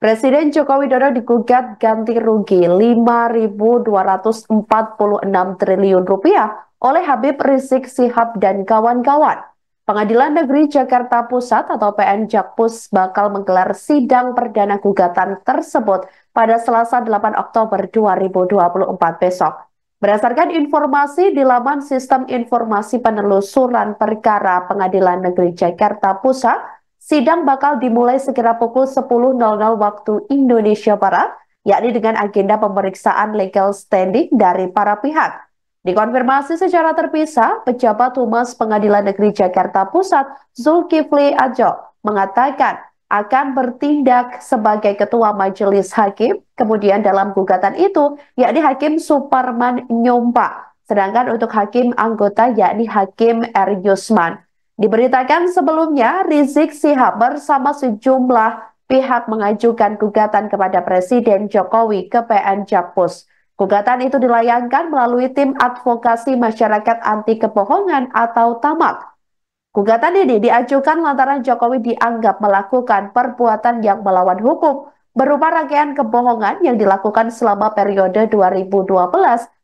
Presiden Joko Widodo digugat ganti rugi 5.246 triliun rupiah oleh Habib Rizik Sihab dan kawan-kawan. Pengadilan Negeri Jakarta Pusat atau PN Jakpus bakal menggelar sidang perdana gugatan tersebut pada Selasa 8 Oktober 2024 besok. Berdasarkan informasi di laman Sistem Informasi Penelusuran Perkara Pengadilan Negeri Jakarta Pusat, Sidang bakal dimulai sekira pukul 10.00 waktu Indonesia Barat, yakni dengan agenda pemeriksaan legal standing dari para pihak. Dikonfirmasi secara terpisah, pejabat Humas Pengadilan Negeri Jakarta Pusat Zulkifli Ajo mengatakan akan bertindak sebagai ketua majelis hakim, kemudian dalam gugatan itu yakni Hakim Suparman Nyompa, sedangkan untuk hakim anggota yakni Hakim R. Yusman. Diberitakan sebelumnya, Rizik Sihab bersama sejumlah pihak mengajukan gugatan kepada Presiden Jokowi ke PN Jakpus. Gugatan itu dilayangkan melalui tim advokasi masyarakat anti kebohongan atau TAMAK. Gugatan ini diajukan lantaran Jokowi dianggap melakukan perbuatan yang melawan hukum berupa rangkaian kebohongan yang dilakukan selama periode 2012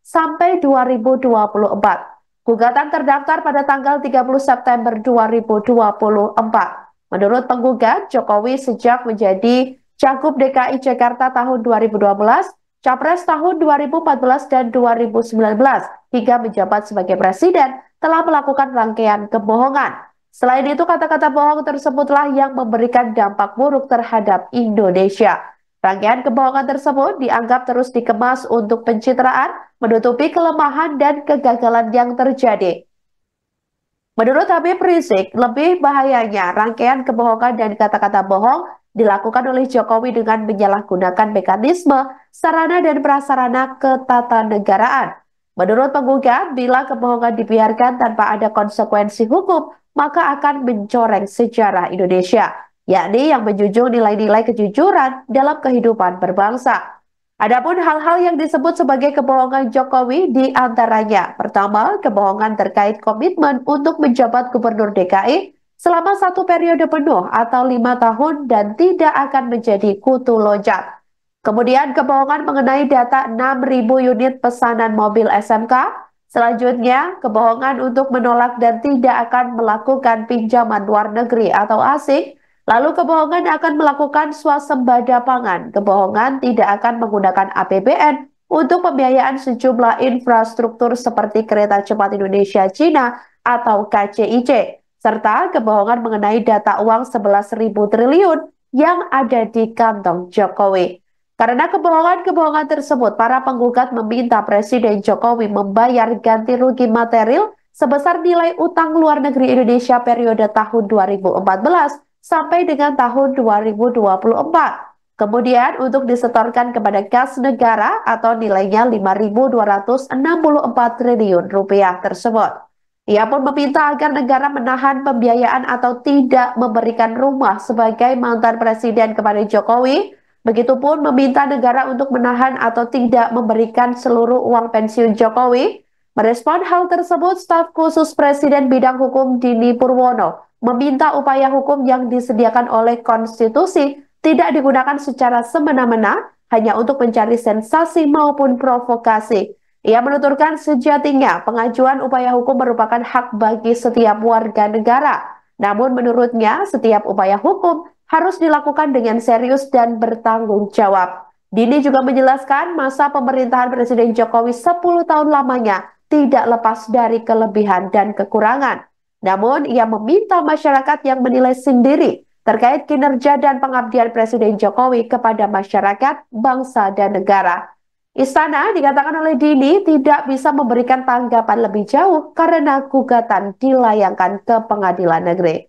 sampai 2024. Gugatan terdaftar pada tanggal 30 September 2024. Menurut penggugat, Jokowi sejak menjadi Cakup DKI Jakarta tahun 2012, Capres tahun 2014 dan 2019 hingga menjabat sebagai presiden telah melakukan rangkaian kebohongan. Selain itu, kata-kata bohong tersebutlah yang memberikan dampak buruk terhadap Indonesia. Rangkaian kebohongan tersebut dianggap terus dikemas untuk pencitraan, menutupi kelemahan dan kegagalan yang terjadi. Menurut Habib Rizik, lebih bahayanya rangkaian kebohongan dan kata-kata bohong dilakukan oleh Jokowi dengan menyalahgunakan mekanisme, sarana dan prasarana ketatanegaraan. Menurut penggugat, bila kebohongan dibiarkan tanpa ada konsekuensi hukum, maka akan mencoreng sejarah Indonesia yakni yang menjunjung nilai-nilai kejujuran dalam kehidupan berbangsa. Adapun hal-hal yang disebut sebagai kebohongan Jokowi di antaranya, pertama, kebohongan terkait komitmen untuk menjabat gubernur DKI selama satu periode penuh atau lima tahun dan tidak akan menjadi kutu loncat. Kemudian kebohongan mengenai data 6.000 unit pesanan mobil SMK. Selanjutnya, kebohongan untuk menolak dan tidak akan melakukan pinjaman luar negeri atau asing Lalu kebohongan akan melakukan swasembada pangan. Kebohongan tidak akan menggunakan APBN untuk pembiayaan sejumlah infrastruktur seperti Kereta Cepat Indonesia Cina atau KCIC, serta kebohongan mengenai data uang 11.000 triliun yang ada di kantong Jokowi. Karena kebohongan-kebohongan tersebut, para penggugat meminta Presiden Jokowi membayar ganti rugi material sebesar nilai utang luar negeri Indonesia periode tahun 2014 sampai dengan tahun 2024. Kemudian untuk disetorkan kepada kas negara atau nilainya 5.264 triliun rupiah tersebut. Ia pun meminta agar negara menahan pembiayaan atau tidak memberikan rumah sebagai mantan presiden kepada Jokowi. Begitupun meminta negara untuk menahan atau tidak memberikan seluruh uang pensiun Jokowi. Merespon hal tersebut, staf khusus Presiden Bidang Hukum Dini Purwono meminta upaya hukum yang disediakan oleh konstitusi tidak digunakan secara semena-mena hanya untuk mencari sensasi maupun provokasi. Ia menuturkan sejatinya pengajuan upaya hukum merupakan hak bagi setiap warga negara. Namun menurutnya setiap upaya hukum harus dilakukan dengan serius dan bertanggung jawab. Dini juga menjelaskan masa pemerintahan Presiden Jokowi 10 tahun lamanya tidak lepas dari kelebihan dan kekurangan. Namun, ia meminta masyarakat yang menilai sendiri terkait kinerja dan pengabdian Presiden Jokowi kepada masyarakat, bangsa, dan negara. Istana, dikatakan oleh Dini, tidak bisa memberikan tanggapan lebih jauh karena gugatan dilayangkan ke pengadilan negeri.